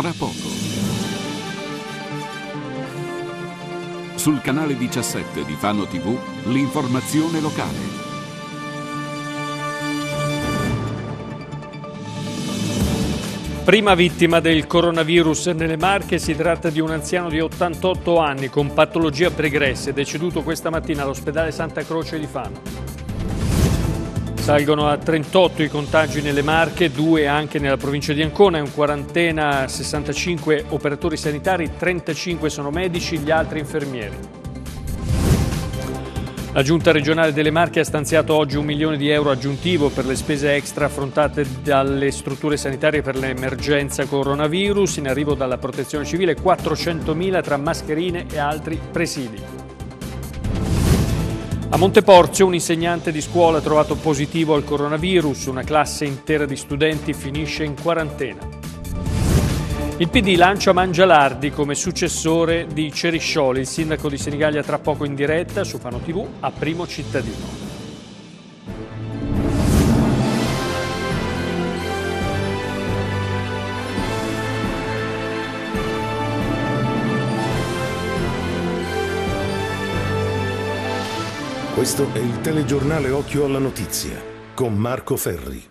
tra poco. Sul canale 17 di Fano TV, l'informazione locale. Prima vittima del coronavirus nelle Marche si tratta di un anziano di 88 anni con patologia pregresse, deceduto questa mattina all'ospedale Santa Croce di Fano. Salgono a 38 i contagi nelle Marche, due anche nella provincia di Ancona, in quarantena 65 operatori sanitari, 35 sono medici, gli altri infermieri. La Giunta regionale delle Marche ha stanziato oggi un milione di euro aggiuntivo per le spese extra affrontate dalle strutture sanitarie per l'emergenza coronavirus, in arrivo dalla protezione civile 400.000 tra mascherine e altri presidi. A Monteporzio un insegnante di scuola ha trovato positivo al coronavirus, una classe intera di studenti finisce in quarantena. Il PD lancia Mangialardi come successore di Ceriscioli, il sindaco di Senigallia tra poco in diretta su Fano TV a Primo Cittadino. Questo è il telegiornale Occhio alla Notizia con Marco Ferri.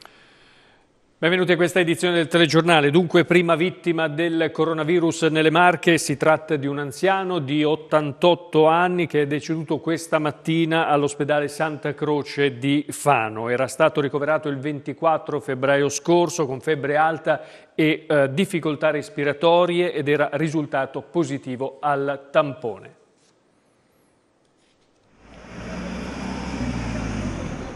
Benvenuti a questa edizione del telegiornale. Dunque, prima vittima del coronavirus nelle Marche, si tratta di un anziano di 88 anni che è deceduto questa mattina all'ospedale Santa Croce di Fano. Era stato ricoverato il 24 febbraio scorso con febbre alta e eh, difficoltà respiratorie ed era risultato positivo al tampone.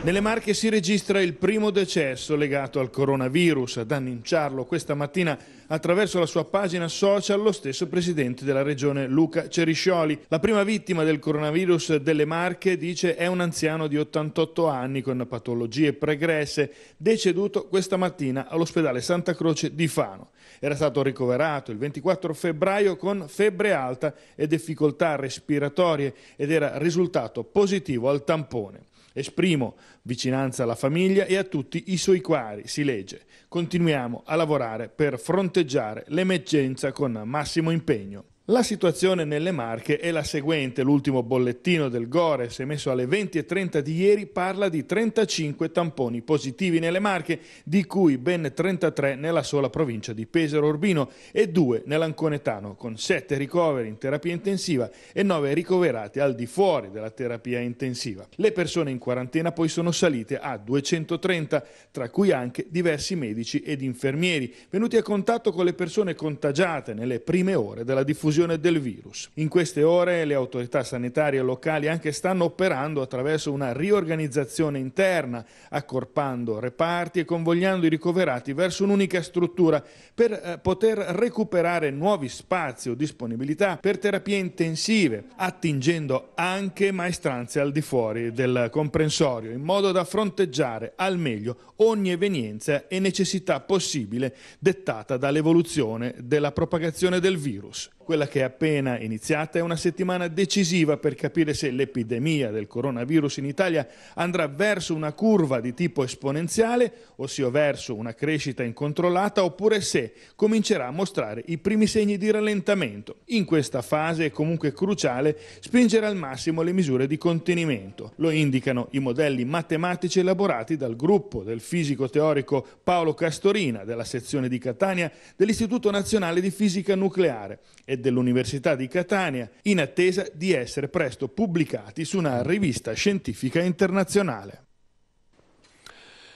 Nelle Marche si registra il primo decesso legato al coronavirus. Ad annunciarlo questa mattina attraverso la sua pagina social lo stesso presidente della regione Luca Ceriscioli. La prima vittima del coronavirus delle Marche, dice, è un anziano di 88 anni con patologie pregresse, deceduto questa mattina all'ospedale Santa Croce di Fano. Era stato ricoverato il 24 febbraio con febbre alta e difficoltà respiratorie ed era risultato positivo al tampone. Esprimo vicinanza alla famiglia e a tutti i suoi quali, si legge. Continuiamo a lavorare per fronteggiare l'emergenza con massimo impegno. La situazione nelle Marche è la seguente, l'ultimo bollettino del Gores emesso alle 20.30 di ieri parla di 35 tamponi positivi nelle Marche, di cui ben 33 nella sola provincia di Pesaro Urbino e 2 nell'Anconetano, con 7 ricoveri in terapia intensiva e 9 ricoverati al di fuori della terapia intensiva. Le persone in quarantena poi sono salite a 230, tra cui anche diversi medici ed infermieri, venuti a contatto con le persone contagiate nelle prime ore della diffusione diffusione del virus. In queste ore le autorità sanitarie locali anche stanno operando attraverso una riorganizzazione interna, accorpando reparti e convogliando i ricoverati verso un'unica struttura per eh, poter recuperare nuovi spazi o disponibilità per terapie intensive, attingendo anche maestranze al di fuori del comprensorio, in modo da fronteggiare al meglio ogni evenienza e necessità possibile dettata dall'evoluzione della propagazione del virus. Quella che è appena iniziata è una settimana decisiva per capire se l'epidemia del coronavirus in Italia andrà verso una curva di tipo esponenziale, ossia verso una crescita incontrollata, oppure se comincerà a mostrare i primi segni di rallentamento. In questa fase è comunque cruciale spingere al massimo le misure di contenimento. Lo indicano i modelli matematici elaborati dal gruppo del fisico teorico Paolo Castorina della sezione di Catania dell'Istituto Nazionale di Fisica Nucleare e dell'Università di Catania in attesa di essere presto pubblicati su una rivista scientifica internazionale.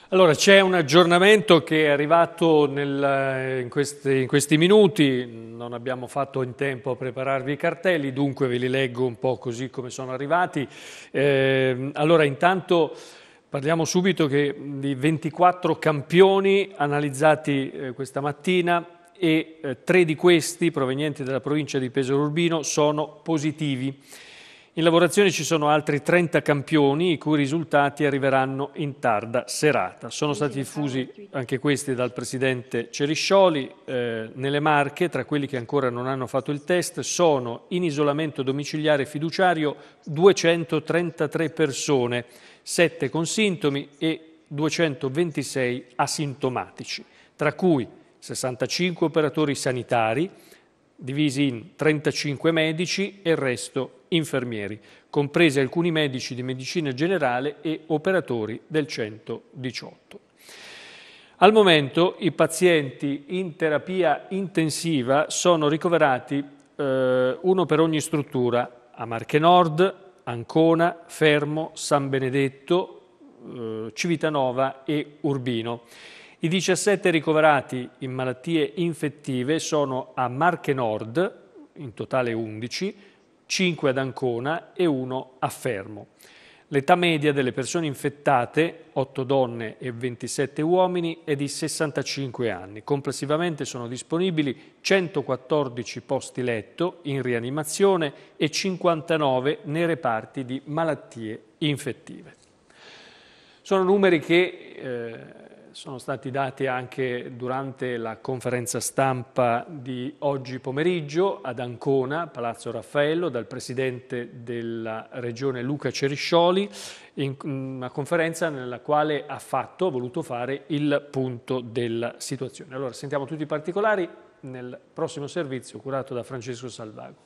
Allora, c'è un aggiornamento che è arrivato nel, in, questi, in, questi, minuti, non abbiamo fatto in tempo a prepararvi i cartelli, dunque ve li leggo un po' così come sono arrivati. Eh, allora, intanto parliamo subito che, di 24 campioni analizzati eh, questa mattina, e eh, tre di questi, provenienti dalla provincia di Pesaro Urbino, sono positivi. In lavorazione ci sono altri 30 campioni, i cui risultati arriveranno in tarda serata. Sono stati diffusi anche questi dal presidente Ceriscioli. Eh, nelle Marche, tra quelli che ancora non hanno fatto il test, sono in isolamento domiciliare fiduciario 233 persone, 7 con sintomi e 226 asintomatici, tra cui 65 operatori sanitari, divisi in 35 medici e il resto infermieri, compresi alcuni medici di medicina generale e operatori del 118. Al momento i pazienti in terapia intensiva sono ricoverati eh, uno per ogni struttura a Marche Nord, Ancona, Fermo, San Benedetto, eh, Civitanova e Urbino. I 17 ricoverati in malattie infettive sono a Marche Nord, in totale 11, 5 ad Ancona e 1 a Fermo. L'età media delle persone infettate, 8 donne e 27 uomini, è di 65 anni. Complessivamente sono disponibili 114 posti letto in rianimazione e 59 nei reparti di malattie infettive. Sono numeri che eh, sono stati dati anche durante la conferenza stampa di oggi pomeriggio ad Ancona, Palazzo Raffaello, dal Presidente della Regione Luca Ceriscioli, in mm, una conferenza nella quale ha fatto, ha voluto fare il punto della situazione. Allora sentiamo tutti i particolari nel prossimo servizio curato da Francesco Salvago.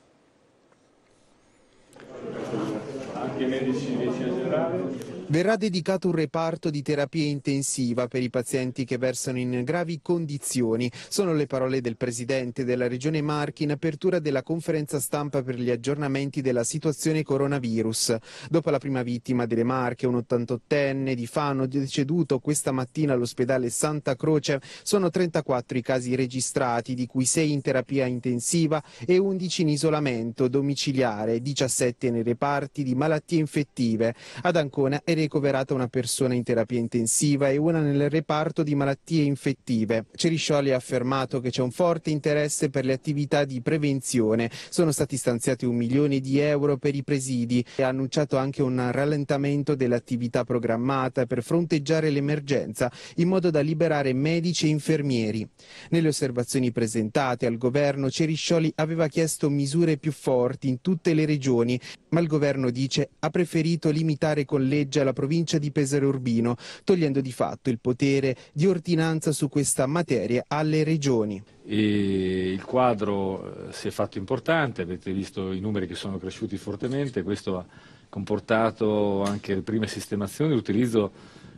Anche i medici di generale Verrà dedicato un reparto di terapia intensiva per i pazienti che versano in gravi condizioni. Sono le parole del Presidente della Regione Marchi in apertura della conferenza stampa per gli aggiornamenti della situazione coronavirus. Dopo la prima vittima delle Marche, un 88enne di Fano deceduto questa mattina all'ospedale Santa Croce, sono 34 i casi registrati, di cui 6 in terapia intensiva e 11 in isolamento domiciliare, 17 nei reparti di malattie infettive. Ad Ancona è ricoverata una persona in terapia intensiva e una nel reparto di malattie infettive. Ceriscioli ha affermato che c'è un forte interesse per le attività di prevenzione. Sono stati stanziati un milione di euro per i presidi e ha annunciato anche un rallentamento dell'attività programmata per fronteggiare l'emergenza in modo da liberare medici e infermieri. Nelle osservazioni presentate al governo Ceriscioli aveva chiesto misure più forti in tutte le regioni, ma il governo dice ha preferito limitare con legge la la provincia di Pesaro Urbino, togliendo di fatto il potere di ordinanza su questa materia alle regioni. E il quadro eh, si è fatto importante, avete visto i numeri che sono cresciuti fortemente, questo ha comportato anche le prime sistemazioni, l'utilizzo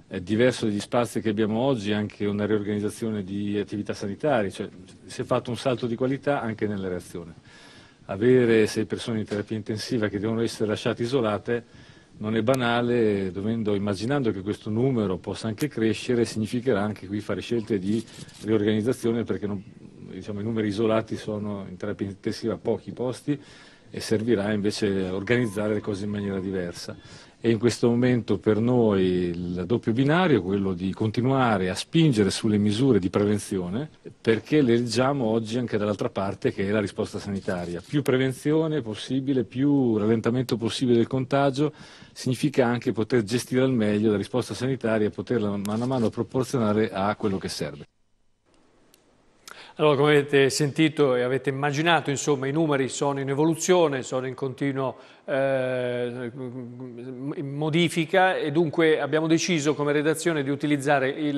eh, diverso degli spazi che abbiamo oggi, anche una riorganizzazione di attività sanitarie, cioè si è fatto un salto di qualità anche nella reazione. Avere sei persone in terapia intensiva che devono essere lasciate isolate non è banale, dovendo, immaginando che questo numero possa anche crescere, significherà anche qui fare scelte di riorganizzazione perché non, diciamo, i numeri isolati sono in terapia intensiva pochi posti e servirà invece organizzare le cose in maniera diversa e in questo momento per noi il doppio binario è quello di continuare a spingere sulle misure di prevenzione perché le leggiamo oggi anche dall'altra parte che è la risposta sanitaria. Più prevenzione possibile, più rallentamento possibile del contagio significa anche poter gestire al meglio la risposta sanitaria e poterla mano a mano proporzionare a quello che serve. Allora, come avete sentito e avete immaginato, insomma, i numeri sono in evoluzione, sono in continua eh, modifica e dunque abbiamo deciso come redazione di utilizzare eh,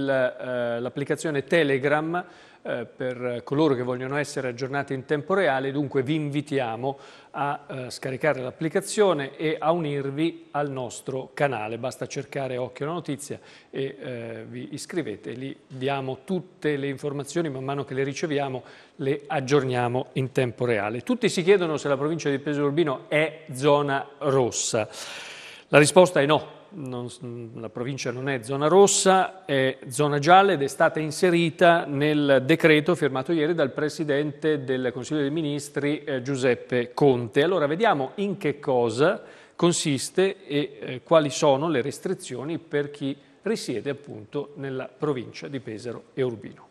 l'applicazione Telegram eh, per coloro che vogliono essere aggiornati in tempo reale, dunque vi invitiamo a eh, scaricare l'applicazione e a unirvi al nostro canale. Basta cercare Occhio alla Notizia e eh, vi iscrivete, lì diamo tutte le informazioni, man mano che le riceviamo le aggiorniamo in tempo reale. Tutti si chiedono se la provincia di Pesaro Urbino è zona rossa. La risposta è no, non, la provincia non è zona rossa, è zona gialla ed è stata inserita nel decreto firmato ieri dal Presidente del Consiglio dei Ministri eh, Giuseppe Conte. Allora vediamo in che cosa consiste e eh, quali sono le restrizioni per chi risiede appunto nella provincia di Pesaro e Urbino.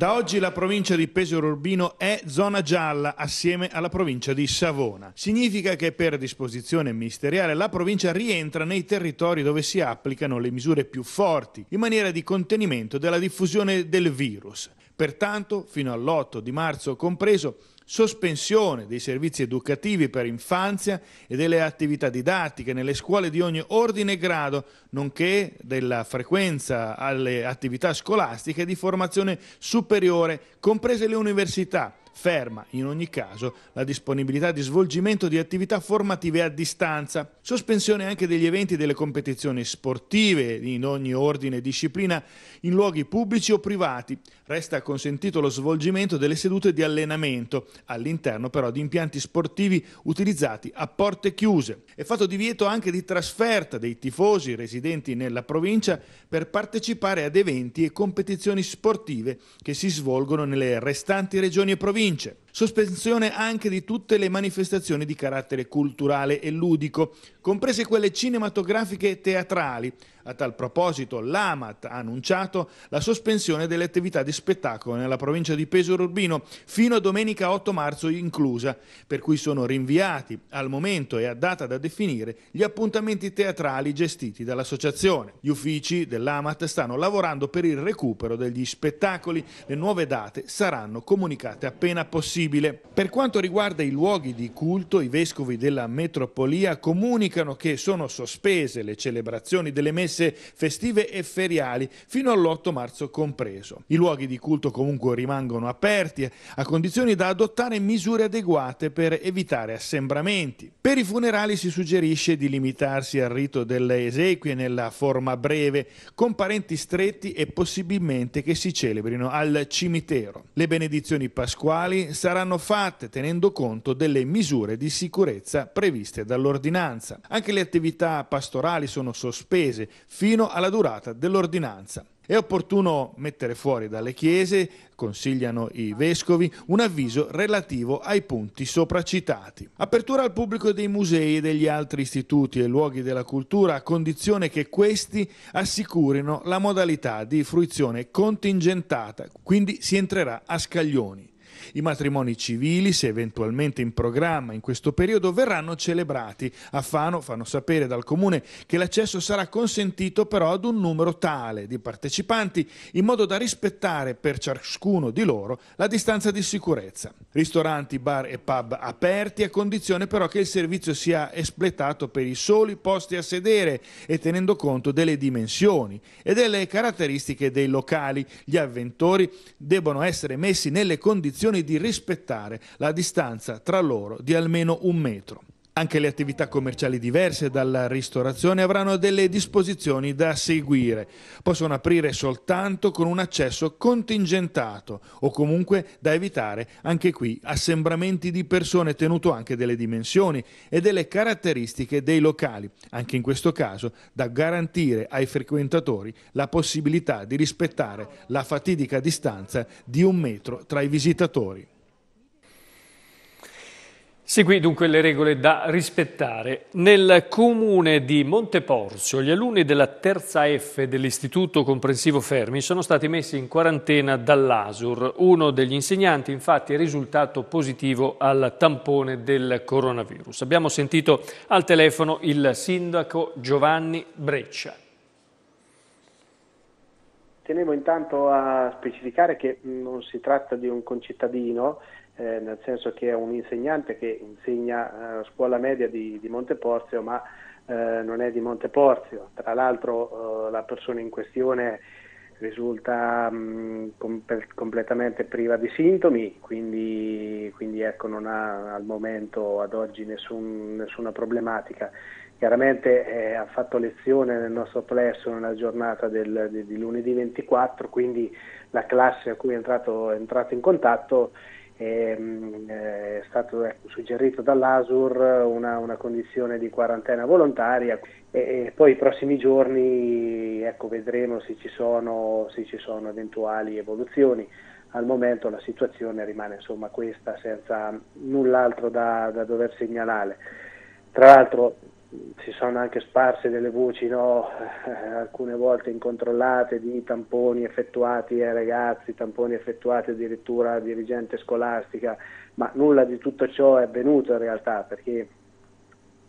Da oggi la provincia di Pesaro Urbino è zona gialla assieme alla provincia di Savona. Significa che per disposizione ministeriale la provincia rientra nei territori dove si applicano le misure più forti in maniera di contenimento della diffusione del virus. Pertanto, fino all'8 di marzo compreso, sospensione dei servizi educativi per infanzia e delle attività didattiche nelle scuole di ogni ordine e grado, nonché della frequenza alle attività scolastiche di formazione superiore, comprese le università, ferma in ogni caso la disponibilità di svolgimento di attività formative a distanza, sospensione anche degli eventi delle competizioni sportive in ogni ordine e disciplina in luoghi pubblici o privati, resta consentito lo svolgimento delle sedute di allenamento all'interno però di impianti sportivi utilizzati a porte chiuse. È fatto divieto anche di trasferta dei tifosi residenti nella provincia per partecipare ad eventi e competizioni sportive che si svolgono nelle restanti regioni e province. Sospensione anche di tutte le manifestazioni di carattere culturale e ludico, comprese quelle cinematografiche e teatrali. A tal proposito, l'AMAT ha annunciato la sospensione delle attività di spettacolo nella provincia di Pesaro Urbino fino a domenica 8 marzo inclusa, per cui sono rinviati al momento e a data da definire gli appuntamenti teatrali gestiti dall'associazione. Gli uffici dell'AMAT stanno lavorando per il recupero degli spettacoli. Le nuove date saranno comunicate appena possibile possibile. Per quanto riguarda i luoghi di culto, i vescovi della metropolia comunicano che sono sospese le celebrazioni delle messe festive e feriali fino all'8 marzo compreso. I luoghi di culto comunque rimangono aperti a condizione da adottare misure adeguate per evitare assembramenti. Per i funerali si suggerisce di limitarsi al rito delle esequie nella forma breve, con parenti stretti e possibilmente che si celebrino al cimitero. Le benedizioni pasquali saranno saranno fatte tenendo conto delle misure di sicurezza previste dall'ordinanza. Anche le attività pastorali sono sospese fino alla durata dell'ordinanza. È opportuno mettere fuori dalle chiese, consigliano i vescovi, un avviso relativo ai punti sopracitati. Apertura al pubblico dei musei e degli altri istituti e luoghi della cultura a condizione che questi assicurino la modalità di fruizione contingentata, quindi si entrerà a scaglioni. I matrimoni civili, se eventualmente in programma in questo periodo, verranno celebrati. A Fano fanno sapere dal comune che l'accesso sarà consentito però ad un numero tale di partecipanti in modo da rispettare per ciascuno di loro la distanza di sicurezza. Ristoranti, bar e pub aperti a condizione però che il servizio sia espletato per i soli posti a sedere e tenendo conto delle dimensioni e delle caratteristiche dei locali. Gli avventori debbono essere messi nelle condizioni di rispettare la distanza tra loro di almeno un metro. Anche le attività commerciali diverse dalla ristorazione avranno delle disposizioni da seguire. Possono aprire soltanto con un accesso contingentato o comunque da evitare anche qui assembramenti di persone tenuto anche delle dimensioni e delle caratteristiche dei locali, anche in questo caso da garantire ai frequentatori la possibilità di rispettare la fatidica distanza di un metro tra i visitatori. Seguì dunque le regole da rispettare. Nel comune di Monteporzio gli alunni della terza F dell'Istituto Comprensivo Fermi sono stati messi in quarantena dall'ASUR. Uno degli insegnanti infatti è risultato positivo al tampone del coronavirus. Abbiamo sentito al telefono il sindaco Giovanni Breccia tenevo intanto a specificare che mm, non si tratta di un concittadino, eh, nel senso che è un insegnante che insegna a eh, scuola media di, di Monteporzio, ma eh, non è di Monteporzio. Tra l'altro eh, la persona in questione risulta mh, mm, com- completamente priva di sintomi, quindi, quindi ecco, non ha al momento, ad oggi, nessun, nessuna problematica chiaramente eh, ha fatto lezione nel nostro plesso nella giornata del, di, di, lunedì 24, quindi la classe a cui è entrato, è entrato in contatto ehm, eh, è stato ecco, suggerito dall'ASUR una, una, condizione di quarantena volontaria e, e poi i prossimi giorni ecco, vedremo se ci, sono, se ci, sono, eventuali evoluzioni. Al momento la situazione rimane insomma, questa senza null'altro da, da dover segnalare. Tra l'altro ci sono anche sparse delle voci, no? Eh, alcune volte incontrollate, di tamponi effettuati ai ragazzi, tamponi effettuati addirittura a dirigente scolastica, ma nulla di tutto ciò è avvenuto in realtà perché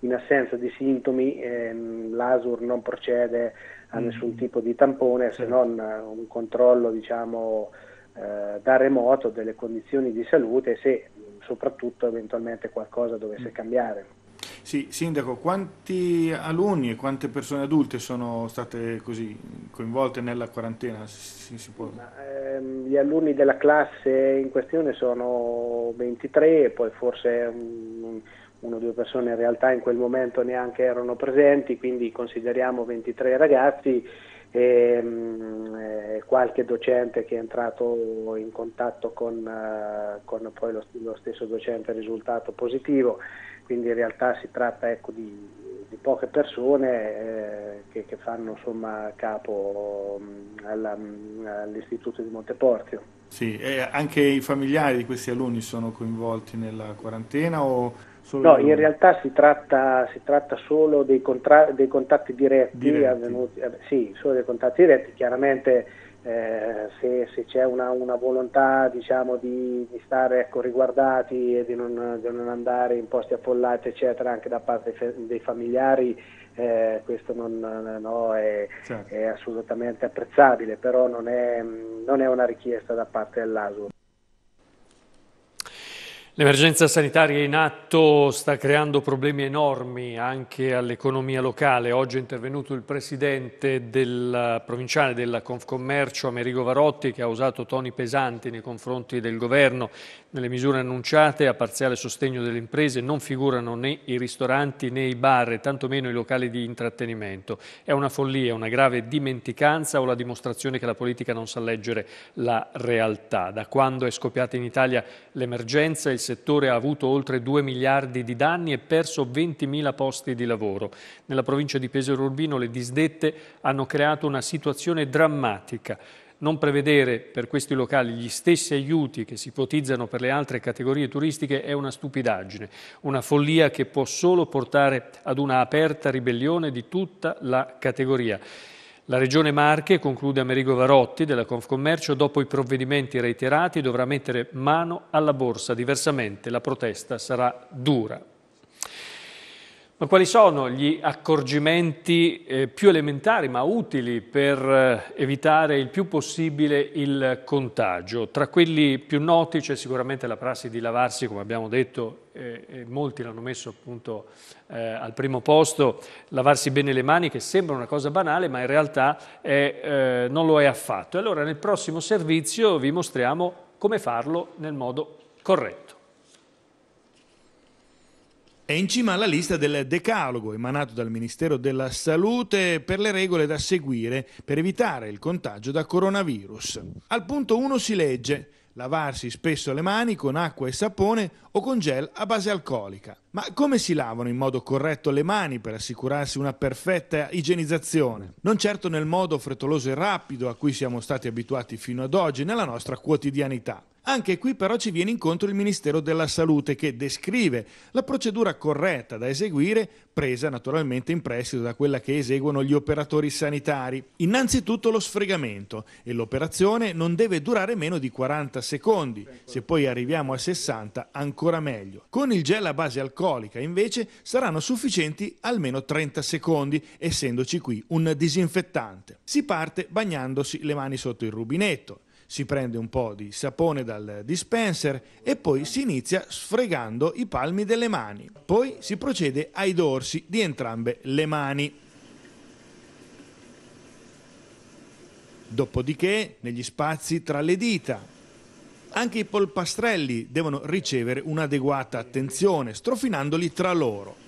in assenza di sintomi ehm, l'ASUR non procede a mm. nessun mm. tipo di tampone sì. se non eh, un controllo diciamo, eh, da remoto delle condizioni di salute se soprattutto eventualmente qualcosa dovesse mm. cambiare. Sì, Sindaco, quanti alunni e quante persone adulte sono state così coinvolte nella quarantena? Si, si Ma, ehm, gli alunni della classe in questione sono 23, poi forse una o due persone in realtà in quel momento neanche erano presenti, quindi consideriamo 23 ragazzi e um, eh, qualche docente che è entrato in contatto con, uh, con poi lo, lo stesso docente risultato positivo quindi in realtà si tratta ecco, di, di, poche persone eh, che, che, fanno insomma, capo mm, alla, mm, all'istituto di Monteportio. Sì, anche i familiari di questi alunni sono coinvolti nella quarantena o no, in realtà si tratta, si tratta solo dei, contra- dei contatti diretti, diretti. Avvenuti, eh, sì, solo dei contatti diretti, chiaramente eh, se, se, c'è una, una volontà diciamo, di, di, stare ecco, riguardati e di non, di non, andare in posti affollati eccetera anche da parte dei familiari eh, questo non, no, è, certo. è, assolutamente apprezzabile però non è, non è una richiesta da parte dell'ASUR. L'emergenza sanitaria in atto sta creando problemi enormi anche all'economia locale. Oggi è intervenuto il presidente del provinciale della Confcommercio, Amerigo Varotti, che ha usato toni pesanti nei confronti del governo. Nelle misure annunciate a parziale sostegno delle imprese non figurano né i ristoranti né i bar, tantomeno i locali di intrattenimento. È una follia, una grave dimenticanza o la dimostrazione che la politica non sa leggere la realtà. Da quando è scoppiata in Italia l'emergenza, il settore ha avuto oltre 2 miliardi di danni e perso 20.000 posti di lavoro. Nella provincia di Pesaro Urbino le disdette hanno creato una situazione drammatica. Non prevedere per questi locali gli stessi aiuti che si ipotizzano per le altre categorie turistiche è una stupidaggine, una follia che può solo portare ad una aperta ribellione di tutta la categoria. La Regione Marche, conclude Amerigo Varotti della Confcommercio, dopo i provvedimenti reiterati dovrà mettere mano alla borsa, diversamente la protesta sarà dura. Ma quali sono gli accorgimenti eh, più elementari ma utili per eh, evitare il più possibile il contagio? Tra quelli più noti c'è sicuramente la prassi di lavarsi, come abbiamo detto, e molti l'hanno messo appunto eh, al primo posto, lavarsi bene le mani che sembra una cosa banale ma in realtà è, non lo è affatto. E allora nel prossimo servizio vi mostriamo come farlo nel modo corretto. È in cima alla lista del decalogo emanato dal Ministero della Salute per le regole da seguire per evitare il contagio da coronavirus. Al punto 1 si legge lavarsi spesso le mani con acqua e sapone o con gel a base alcolica. Ma come si lavano in modo corretto le mani per assicurarsi una perfetta igienizzazione? Non certo nel modo frettoloso e rapido a cui siamo stati abituati fino ad oggi nella nostra quotidianità. Anche qui però ci viene incontro il Ministero della Salute che descrive la procedura corretta da eseguire, presa naturalmente in prestito da quella che eseguono gli operatori sanitari. Innanzitutto lo sfregamento e l'operazione non deve durare meno di 40 secondi, se poi arriviamo a 60 ancora meglio. Con il gel a base alcolica invece saranno sufficienti almeno 30 secondi, essendoci qui un disinfettante. Si parte bagnandosi le mani sotto il rubinetto si prende un po' di sapone dal dispenser e poi si inizia sfregando i palmi delle mani. Poi si procede ai dorsi di entrambe le mani. Dopodiché negli spazi tra le dita. Anche i polpastrelli devono ricevere un'adeguata attenzione, strofinandoli tra loro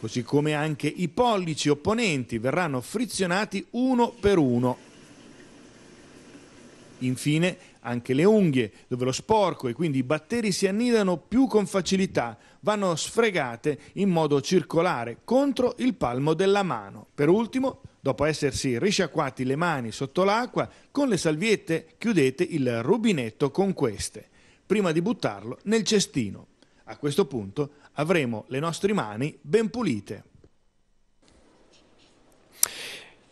così come anche i pollici opponenti verranno frizionati uno per uno. Infine anche le unghie, dove lo sporco e quindi i batteri si annidano più con facilità, vanno sfregate in modo circolare contro il palmo della mano. Per ultimo, dopo essersi risciacquati le mani sotto l'acqua, con le salviette chiudete il rubinetto con queste, prima di buttarlo nel cestino. A questo punto avremo le nostre mani ben pulite.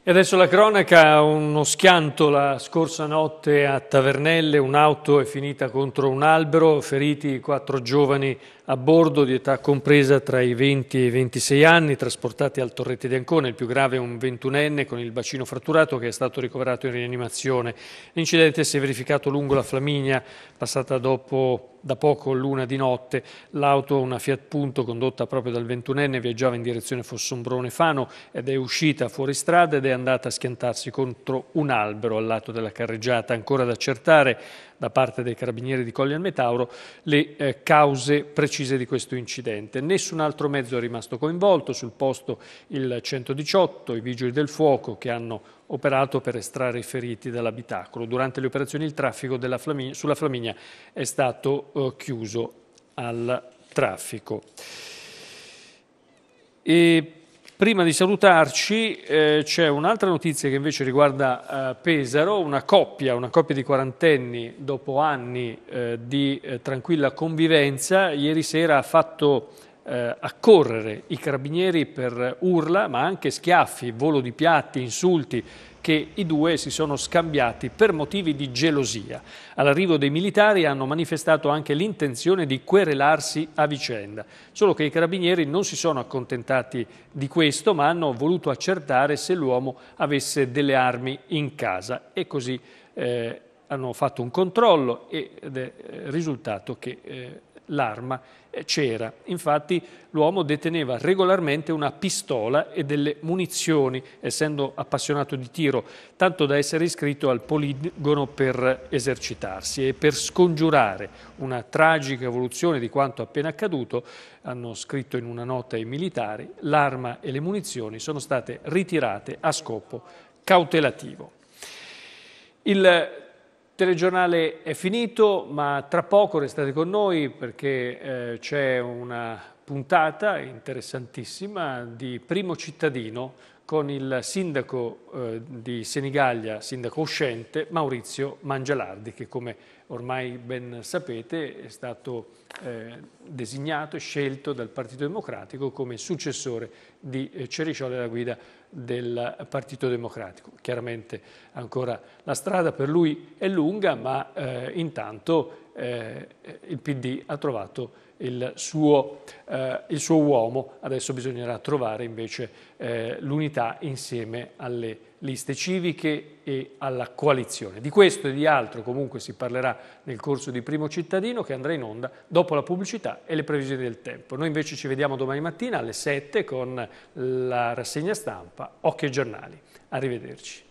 E adesso la cronaca, uno schianto la scorsa notte a Tavernelle, un'auto è finita contro un albero, feriti quattro giovani a bordo di età compresa tra i 20 e i 26 anni, trasportati al Torrette di Ancona. Il più grave è un 21enne con il bacino fratturato che è stato ricoverato in rianimazione. L'incidente si è verificato lungo la Flaminia, passata dopo da poco l'una di notte. L'auto, una Fiat Punto, condotta proprio dal 21enne, viaggiava in direzione Fossombrone-Fano ed è uscita fuori strada ed è andata a schiantarsi contro un albero al lato della carreggiata. Ancora da accertare da parte dei carabinieri di Colli al Metauro le eh, cause precise di questo incidente. Nessun altro mezzo è rimasto coinvolto, sul posto il 118, i vigili del fuoco che hanno operato per estrarre i feriti dall'abitacolo. Durante le operazioni il traffico Flaminia, sulla Flaminia è stato eh, chiuso al traffico. E Prima di salutarci eh, c'è un'altra notizia che invece riguarda eh, Pesaro, una coppia, una coppia di quarantenni dopo anni eh, di eh, tranquilla convivenza, ieri sera ha fatto eh, accorrere i carabinieri per urla, ma anche schiaffi, volo di piatti, insulti che i due si sono scambiati per motivi di gelosia. All'arrivo dei militari hanno manifestato anche l'intenzione di querelarsi a vicenda, solo che i carabinieri non si sono accontentati di questo, ma hanno voluto accertare se l'uomo avesse delle armi in casa e così eh, hanno fatto un controllo ed è eh, risultato che eh, l'arma eh, c'era. Infatti l'uomo deteneva regolarmente una pistola e delle munizioni, essendo appassionato di tiro, tanto da essere iscritto al poligono per esercitarsi e per scongiurare una tragica evoluzione di quanto appena accaduto, hanno scritto in una nota i militari, l'arma e le munizioni sono state ritirate a scopo cautelativo. Il il telegiornale è finito, ma tra poco restate con noi perché eh, c'è una puntata interessantissima di Primo Cittadino con il sindaco eh, di Senigallia, sindaco uscente, Maurizio Mangialardi, che come ormai ben sapete, è stato eh, designato e scelto dal Partito Democratico come successore di eh, Ceriscioli alla guida del Partito Democratico. Chiaramente ancora la strada per lui è lunga, ma eh, intanto eh, il PD ha trovato il suo, eh, il suo, uomo, adesso bisognerà trovare invece eh, l'unità insieme alle liste civiche e alla coalizione. Di questo e di altro comunque si parlerà nel corso di Primo Cittadino che andrà in onda dopo la pubblicità e le previsioni del tempo. Noi invece ci vediamo domani mattina alle 7 con la rassegna stampa Occhio e Giornali. Arrivederci.